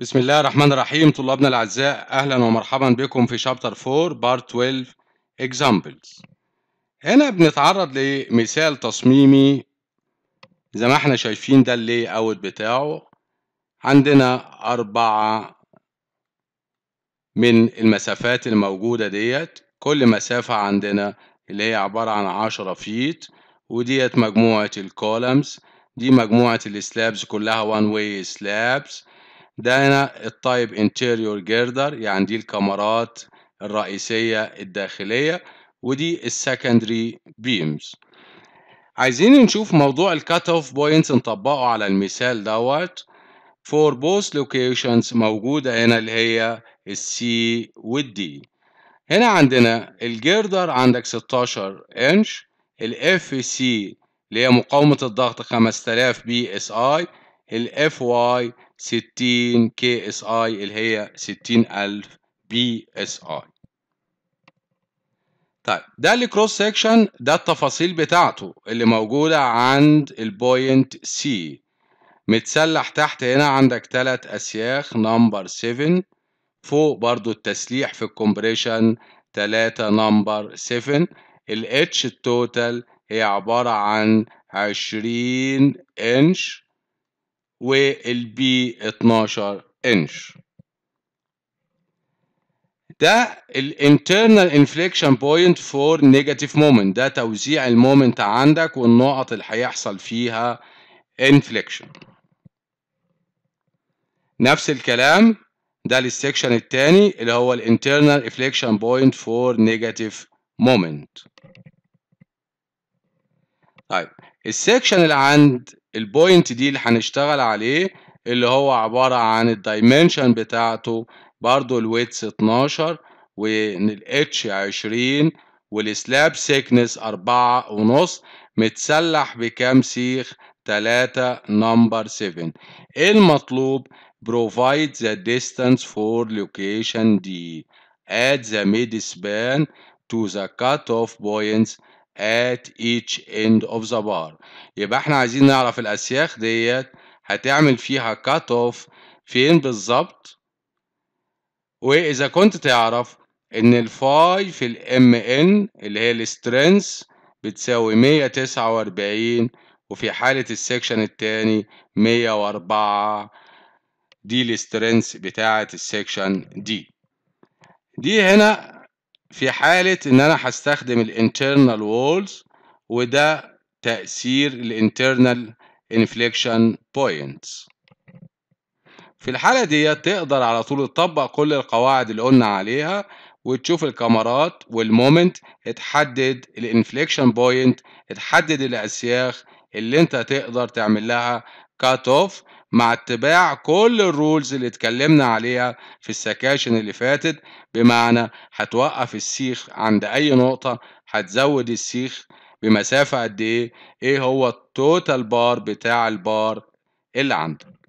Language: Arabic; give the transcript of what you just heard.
بسم الله الرحمن الرحيم طلابنا الأعزاء أهلا ومرحبا بكم في شابتر 4 بارت 12 examples هنا بنتعرض لمثال تصميمي زي ما احنا شايفين ده اللي اوت بتاعه عندنا أربعة من المسافات الموجودة ديت كل مسافة عندنا اللي هي عبارة عن عشرة فيت وديت مجموعة الكولمز دي مجموعة السلابز كلها one way slabs ده هنا التايب انتيريور جيردر يعني دي الكاميرات الرئيسية الداخلية ودي السكندري بيمز عايزين نشوف موضوع الكات اوف بوينتس نطبقه على المثال دوت فور بوث لوكيشنز موجودة هنا اللي هي السي والدي هنا عندنا الجيردر عندك 16 انش الاف سي اللي هي مقاومة الضغط 5000 بي اس اي الاف واي 60 كي اس اي اللي هي 60000 بي اس اي طيب ده الكروس سيكشن ده التفاصيل بتاعته اللي موجودة عند البوينت سي متسلح تحت هنا عندك تلات أسياخ نمبر 7 فوق برضو التسليح في الكومبريشن تلاتة نمبر 7 الاتش التوتال هي عبارة عن 20 انش والبي 12 انش ده الانترنال انفليكشن بوينت فور نيجاتيف مومنت ده توزيع المومنت عندك والنقط اللي هيحصل فيها انفليكشن نفس الكلام ده للسكشن الثاني اللي هو الانترنال انفليكشن بوينت فور نيجاتيف مومنت طيب السكشن اللي عند البوينت دي اللي هنشتغل عليه اللي هو عبارة عن الدايمنشن بتاعته برضو الويتس 12 والاتش 20 والسلاب سيكنس 4 ونص متسلح بكام سيخ 3 نمبر 7 المطلوب provide the distance for location D at the mid span to the cutoff points at each end of the bar يبقى احنا عايزين نعرف الأسياخ ديت هتعمل فيها cut off فين بالظبط وإذا كنت تعرف إن الفاي في الام ان اللي هي السترينث بتساوي 149 وفي حالة السكشن التاني 104 دي السترينث بتاعة السكشن دي دي هنا في حالة ان انا هستخدم الانترنال وولز وده تأثير الانترنال انفليكشن بوينتس في الحالة دي تقدر على طول تطبق كل القواعد اللي قلنا عليها وتشوف الكاميرات والمومنت تحدد الانفليكشن بوينت تحدد الاسياخ اللي انت تقدر تعمل لها كات اوف مع اتباع كل الرولز اللي اتكلمنا عليها في السكاشن اللي فاتت بمعنى هتوقف السيخ عند أي نقطة هتزود السيخ بمسافة قد إيه إيه هو التوتال بار بتاع البار اللي عندك